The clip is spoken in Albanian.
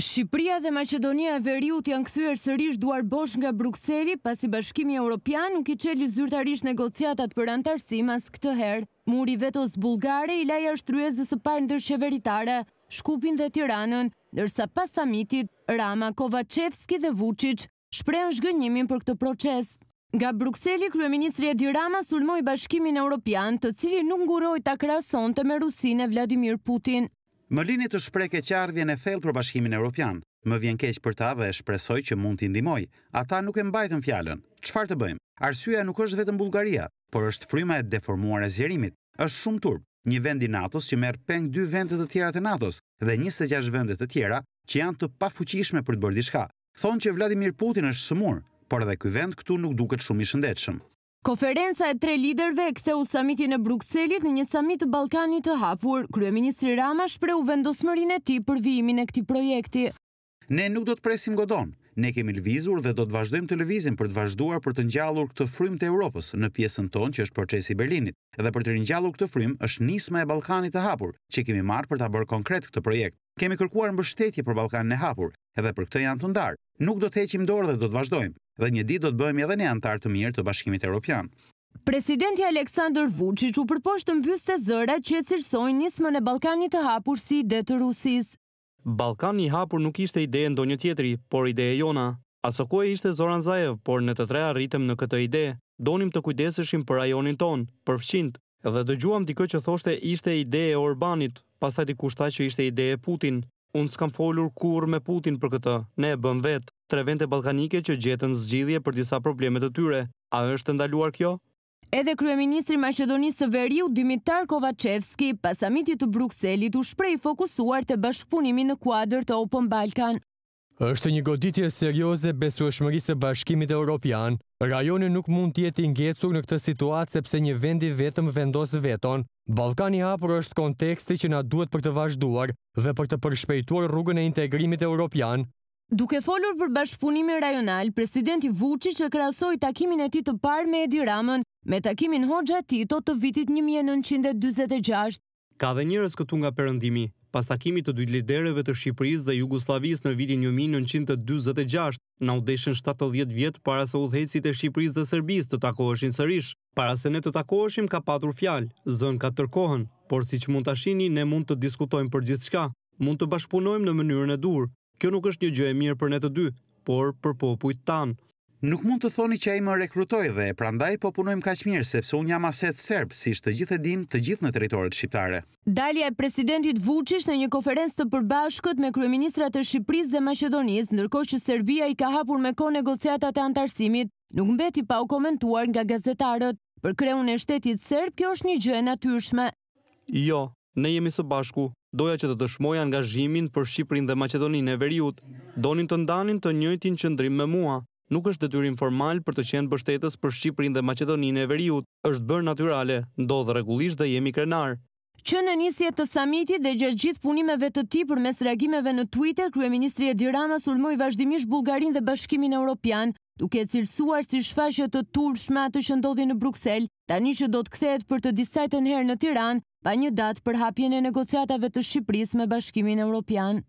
Shqipëria dhe Maqedonia e Veriut janë kthyer sërish duar bosh nga Brukseli pasi Bashkimi Evropian nuk i çeli zyrtarisht negociatat për antarësim as këtë herë. Muri vetos bullgare i la jashtë tryezës së parë ndërqeveritare, Shkupin dhe Tiranën, ndërsa pas samitit Rama, Kovacevski dhe Vučić shprejnë shgënjimin për këtë proces. Nga Brukseli, Kryeministri Edi Rama sulmoj bashkimin e Europian, të cili nuk nguroj të akrasonte me Rusin e Vladimir Putin. Më lini të shprek e qardhjen e thellë për bashkimin Europian. Më vjen keq për ta dhe e shpresoj që mund t'i ndimoj. Ata nuk e mbajtën fjallën. Qfar të bëjmë? Arsyeja nuk është vetëm Bulgaria, por është fryma e deformuar e zjerimit. është shumë turp, një vend i NATO-s që merë peng 2 vendet të tjera të NATO-s dhe 26 vendet të tjera që janë të pafuqishme për të bërdi shka. Thonë që Vladimir Putin është sëmur, por edhe këj vend këtu nuk duket shumë i shëndetshëm. Konferenca e tre liderve e ktheu samitin e Brukselit në një samit të Balkanit të hapur, Kryeministri Rama shpreu vendosëmërin e ti për vijimin e këti projekti. Ne nuk do të presim godon, ne kemi lëvizur dhe do të vazhdojmë të lëvizim për të vazhduar për të njallur këtë frym të Europës në piesën ton që është procesi Berlinit, edhe për të njallur këtë frym është nisma e Balkani të hapur që kemi marë për të bërë konkret këtë projekt. Kemi kërkuar në bështetje për Balkanin e hapur, edhe për këtë janë të ndarë. Nuk do të heqim dorë dhe do të vazhdojmë dhe një ditë do të bëhemi edhe një antar të mirë të Bashkimit Evropian. Presidenti Aleksandr Vučić u përposhtë të mbyste zëra që cilësojnë nismën e Ballkanit të hapur si ide të Rusisë. Ballkani i hapur nuk ishte ide e ndonjë tjetri, por ide e jona. e ishte Zoran Zajev, por në të tre arritëm në këtë ide. Donim të kujdeseshim për rajonin ton, për fqind, dhe dëgjuam dikë që thoshte ishte ide e Orbanit, pasaj të kushta që ishte ide e Putin. Unë s'kam folur kur me Putin për këtë, ne e bëm vetë tre vente balkanike që gjetën zgjidhje për disa problemet të tyre. A është të ndaluar kjo? Edhe Kryeministri Macedonisë të Veriu, Dimitar Kovacevski, pasamitit të Bruxellit u shprej fokusuar të bashkëpunimi në kuadrë të Open Balkan. është një goditje serioze besueshmërisë e bashkimit e Europian. Rajoni nuk mund tjeti ngecur në këtë situatë sepse një vendi vetëm vendos veton. Balkani hapur është konteksti që na duhet për të vazhduar dhe për të përshpejtuar rrugën e integrimit e Europian. Duke folur për bashkëpunimin rajonal, presidenti Vuqi që krasoj takimin e ti të parë me Edi Ramën, me takimin Hoxha Tito të vitit 1926. Ka dhe njërës këtu nga përëndimi, pas takimi të dujt lidereve të Shqipëris dhe Jugoslavis në vitin 1926, na u deshen 70 vjetë para se u dhejtësit e Shqipëris dhe Serbis të takoheshin sërish. Para se ne të takoheshim ka patur fjalë, zënë ka tërkohën, por si që mund të ashini, ne mund të diskutojmë për gjithë shka mund të bashkëpunojmë në mënyrën e durë, Kjo nuk është një gjë e mirë për ne të dy, por për popujt tanë. Nuk mund të thoni që ai më rekrutoi dhe prandaj po punojmë kaq mirë sepse un jam aset serb, si të gjithë e dinë, të gjithë në teritorit shqiptare. Dalja e presidentit Vučić në një konferencë të përbashkët me kryeministrat të Shqipërisë dhe Maqedonisë, ndërkohë që Serbia i ka hapur me kohë negociatat e antarësimit, nuk mbeti pa u komentuar nga gazetarët. Për kreun e shtetit serb, kjo është një gjë e natyrshme. Jo, ne jemi së bashku, doja që të të angazhimin për Shqiprin dhe Macedonin e veriut, donin të ndanin të njëjtin qëndrim me mua, nuk është detyrim formal për të qenë bështetës për Shqiprin dhe Macedonin e veriut, është bërë naturale, ndodhë regullisht dhe jemi krenar. Që në nisje të samitit dhe gjithë gjithë punimeve të ti për mes reagimeve në Twitter, Kryeministri e Diramas ulmu vazhdimisht Bulgarin dhe Bashkimin Europian, duke cilësuar si shfashet të tur shmatë që ndodhi në Bruxelles, ta një që do të kthejt për të disajtën herë në Tiran, pa një datë për hapjen e negociatave të Shqipëris me Bashkimin Europian.